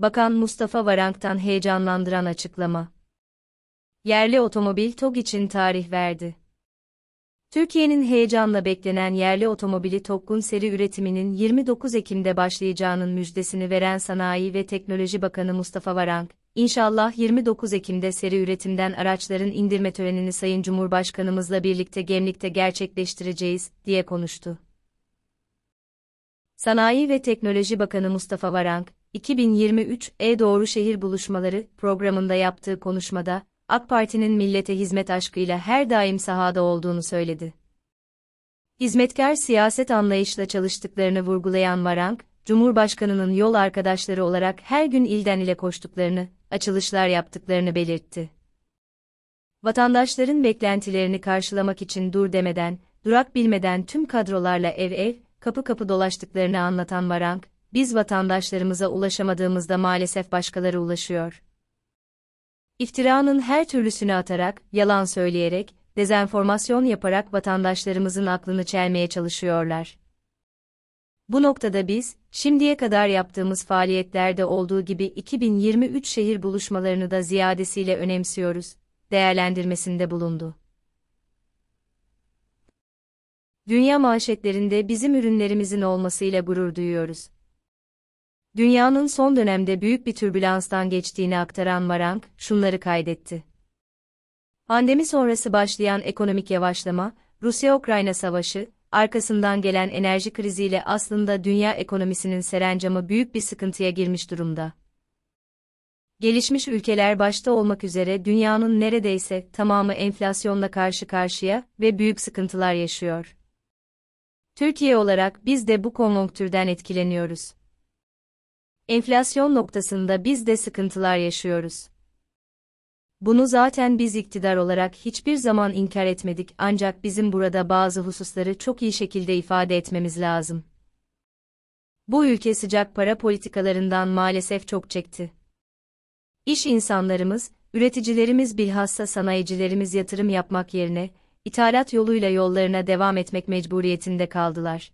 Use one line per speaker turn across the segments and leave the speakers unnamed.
Bakan Mustafa Varank'tan heyecanlandıran açıklama. Yerli otomobil TOG için tarih verdi. Türkiye'nin heyecanla beklenen yerli otomobili TOG'un seri üretiminin 29 Ekim'de başlayacağının müjdesini veren Sanayi ve Teknoloji Bakanı Mustafa Varank, İnşallah 29 Ekim'de seri üretimden araçların indirme törenini Sayın Cumhurbaşkanımızla birlikte Gemlik'te gerçekleştireceğiz, diye konuştu. Sanayi ve Teknoloji Bakanı Mustafa Varank, 2023 E-Doğru Şehir Buluşmaları programında yaptığı konuşmada, AK Parti'nin millete hizmet aşkıyla her daim sahada olduğunu söyledi. Hizmetkar siyaset anlayışla çalıştıklarını vurgulayan Marank, Cumhurbaşkanı'nın yol arkadaşları olarak her gün ilden ile koştuklarını, açılışlar yaptıklarını belirtti. Vatandaşların beklentilerini karşılamak için dur demeden, durak bilmeden tüm kadrolarla ev ev, kapı kapı dolaştıklarını anlatan Marank, biz vatandaşlarımıza ulaşamadığımızda maalesef başkaları ulaşıyor. İftiranın her türlüsünü atarak, yalan söyleyerek, dezenformasyon yaparak vatandaşlarımızın aklını çelmeye çalışıyorlar. Bu noktada biz, şimdiye kadar yaptığımız faaliyetlerde olduğu gibi 2023 şehir buluşmalarını da ziyadesiyle önemsiyoruz, değerlendirmesinde bulundu. Dünya manşetlerinde bizim ürünlerimizin olmasıyla gurur duyuyoruz dünyanın son dönemde büyük bir türbülanstan geçtiğini aktaran Marang, şunları kaydetti. Pandemi sonrası başlayan ekonomik yavaşlama, Rusya-Ukrayna savaşı, arkasından gelen enerji kriziyle aslında dünya ekonomisinin serencamı büyük bir sıkıntıya girmiş durumda. Gelişmiş ülkeler başta olmak üzere dünyanın neredeyse tamamı enflasyonla karşı karşıya ve büyük sıkıntılar yaşıyor. Türkiye olarak biz de bu konjonktürden etkileniyoruz enflasyon noktasında biz de sıkıntılar yaşıyoruz. Bunu zaten biz iktidar olarak hiçbir zaman inkar etmedik ancak bizim burada bazı hususları çok iyi şekilde ifade etmemiz lazım. Bu ülke sıcak para politikalarından maalesef çok çekti. İş insanlarımız, üreticilerimiz bilhassa sanayicilerimiz yatırım yapmak yerine, ithalat yoluyla yollarına devam etmek mecburiyetinde kaldılar.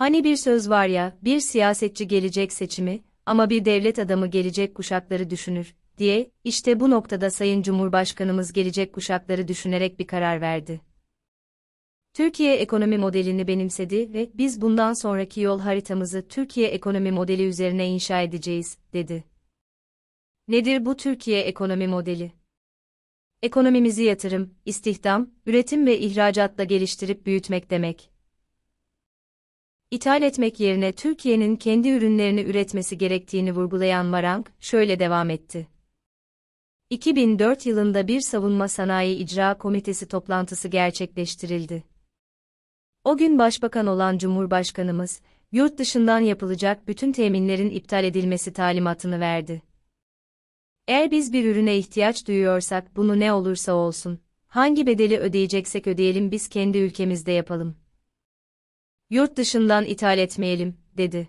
Hani bir söz var ya, bir siyasetçi gelecek seçimi ama bir devlet adamı gelecek kuşakları düşünür diye, işte bu noktada Sayın Cumhurbaşkanımız gelecek kuşakları düşünerek bir karar verdi. Türkiye ekonomi modelini benimsedi ve biz bundan sonraki yol haritamızı Türkiye ekonomi modeli üzerine inşa edeceğiz, dedi. Nedir bu Türkiye ekonomi modeli? Ekonomimizi yatırım, istihdam, üretim ve ihracatla geliştirip büyütmek demek ithal etmek yerine Türkiye'nin kendi ürünlerini üretmesi gerektiğini vurgulayan Marang, şöyle devam etti. 2004 yılında bir savunma sanayi icra komitesi toplantısı gerçekleştirildi. O gün başbakan olan Cumhurbaşkanımız, yurt dışından yapılacak bütün teminlerin iptal edilmesi talimatını verdi. Eğer biz bir ürüne ihtiyaç duyuyorsak bunu ne olursa olsun, hangi bedeli ödeyeceksek ödeyelim biz kendi ülkemizde yapalım yurt dışından ithal etmeyelim, dedi.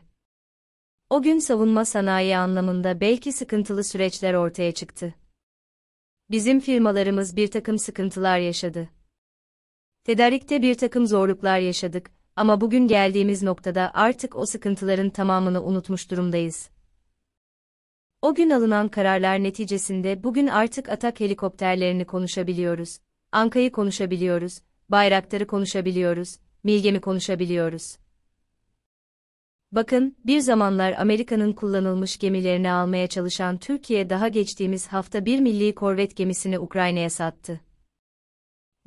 O gün savunma sanayi anlamında belki sıkıntılı süreçler ortaya çıktı. Bizim firmalarımız bir takım sıkıntılar yaşadı. Tedarikte bir takım zorluklar yaşadık ama bugün geldiğimiz noktada artık o sıkıntıların tamamını unutmuş durumdayız. O gün alınan kararlar neticesinde bugün artık atak helikopterlerini konuşabiliyoruz, Anka'yı konuşabiliyoruz, bayrakları konuşabiliyoruz, Milgemi konuşabiliyoruz. Bakın, bir zamanlar Amerika'nın kullanılmış gemilerini almaya çalışan Türkiye daha geçtiğimiz hafta bir milli korvet gemisini Ukrayna'ya sattı.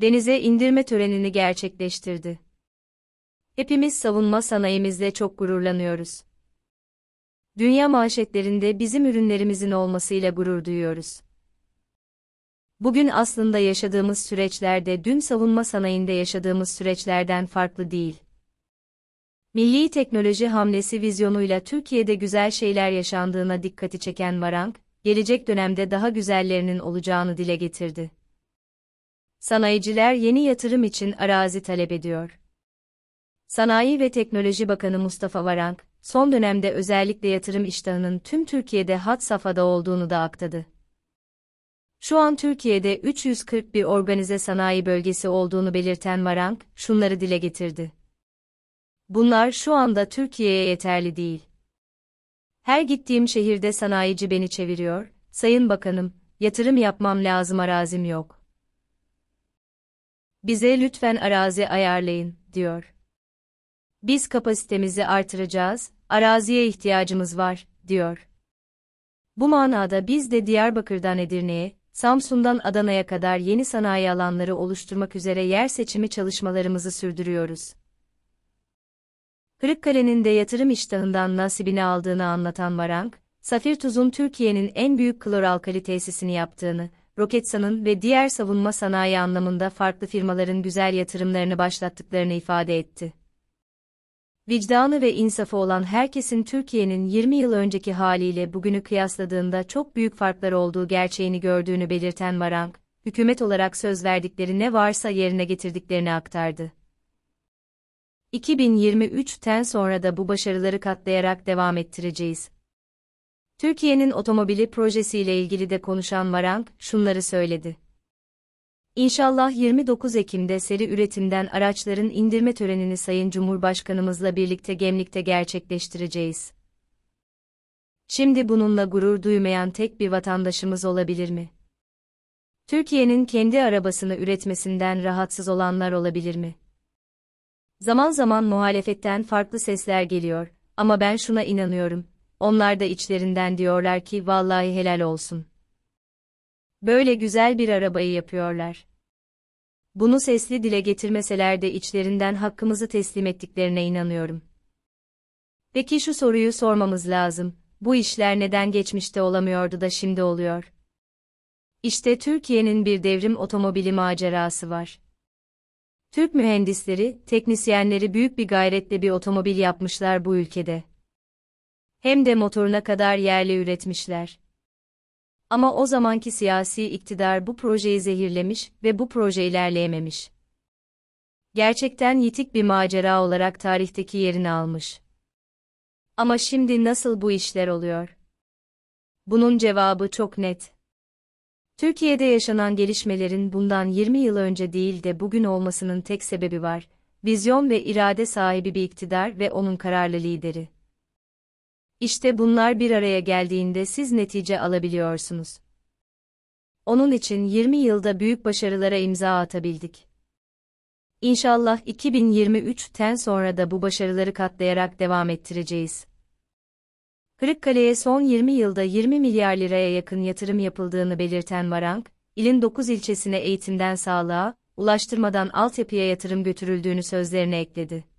Denize indirme törenini gerçekleştirdi. Hepimiz savunma sanayimizle çok gururlanıyoruz. Dünya manşetlerinde bizim ürünlerimizin olmasıyla gurur duyuyoruz. Bugün aslında yaşadığımız süreçlerde dün savunma sanayinde yaşadığımız süreçlerden farklı değil. Milli teknoloji hamlesi vizyonuyla Türkiye'de güzel şeyler yaşandığına dikkati çeken Varank, gelecek dönemde daha güzellerinin olacağını dile getirdi. Sanayiciler yeni yatırım için arazi talep ediyor. Sanayi ve Teknoloji Bakanı Mustafa Varank, son dönemde özellikle yatırım iştahının tüm Türkiye'de hat safhada olduğunu da aktadı şu an Türkiye'de 341 organize sanayi bölgesi olduğunu belirten Marank, şunları dile getirdi. Bunlar şu anda Türkiye'ye yeterli değil. Her gittiğim şehirde sanayici beni çeviriyor, Sayın Bakanım, yatırım yapmam lazım arazim yok. Bize lütfen arazi ayarlayın, diyor. Biz kapasitemizi artıracağız, araziye ihtiyacımız var, diyor. Bu manada biz de Diyarbakır'dan Edirne'ye, Samsun'dan Adana'ya kadar yeni sanayi alanları oluşturmak üzere yer seçimi çalışmalarımızı sürdürüyoruz. Kırıkkale'nin de yatırım iştahından nasibini aldığını anlatan Varank, Safir Tuz'un Türkiye'nin en büyük kloralkali tesisini yaptığını, Roketsan'ın ve diğer savunma sanayi anlamında farklı firmaların güzel yatırımlarını başlattıklarını ifade etti. Vicdanı ve insafı olan herkesin Türkiye'nin 20 yıl önceki haliyle bugünü kıyasladığında çok büyük farklar olduğu gerçeğini gördüğünü belirten Marank, hükümet olarak söz verdikleri ne varsa yerine getirdiklerini aktardı. 2023'ten sonra da bu başarıları katlayarak devam ettireceğiz. Türkiye'nin otomobili projesiyle ilgili de konuşan Marank şunları söyledi. İnşallah 29 Ekim'de seri üretimden araçların indirme törenini Sayın Cumhurbaşkanımızla birlikte Gemlik'te gerçekleştireceğiz. Şimdi bununla gurur duymayan tek bir vatandaşımız olabilir mi? Türkiye'nin kendi arabasını üretmesinden rahatsız olanlar olabilir mi? Zaman zaman muhalefetten farklı sesler geliyor ama ben şuna inanıyorum. Onlar da içlerinden diyorlar ki vallahi helal olsun. Böyle güzel bir arabayı yapıyorlar. Bunu sesli dile getirmeseler de içlerinden hakkımızı teslim ettiklerine inanıyorum. Peki şu soruyu sormamız lazım. Bu işler neden geçmişte olamıyordu da şimdi oluyor? İşte Türkiye'nin bir devrim otomobili macerası var. Türk mühendisleri, teknisyenleri büyük bir gayretle bir otomobil yapmışlar bu ülkede. Hem de motoruna kadar yerli üretmişler. Ama o zamanki siyasi iktidar bu projeyi zehirlemiş ve bu proje ilerleyememiş. Gerçekten yitik bir macera olarak tarihteki yerini almış. Ama şimdi nasıl bu işler oluyor? Bunun cevabı çok net. Türkiye'de yaşanan gelişmelerin bundan 20 yıl önce değil de bugün olmasının tek sebebi var. Vizyon ve irade sahibi bir iktidar ve onun kararlı lideri. İşte bunlar bir araya geldiğinde siz netice alabiliyorsunuz. Onun için 20 yılda büyük başarılara imza atabildik. İnşallah 2023'ten sonra da bu başarıları katlayarak devam ettireceğiz. Kırıkkale'ye son 20 yılda 20 milyar liraya yakın yatırım yapıldığını belirten Marank, ilin 9 ilçesine eğitimden sağlığa, ulaştırmadan altyapıya yatırım götürüldüğünü sözlerine ekledi.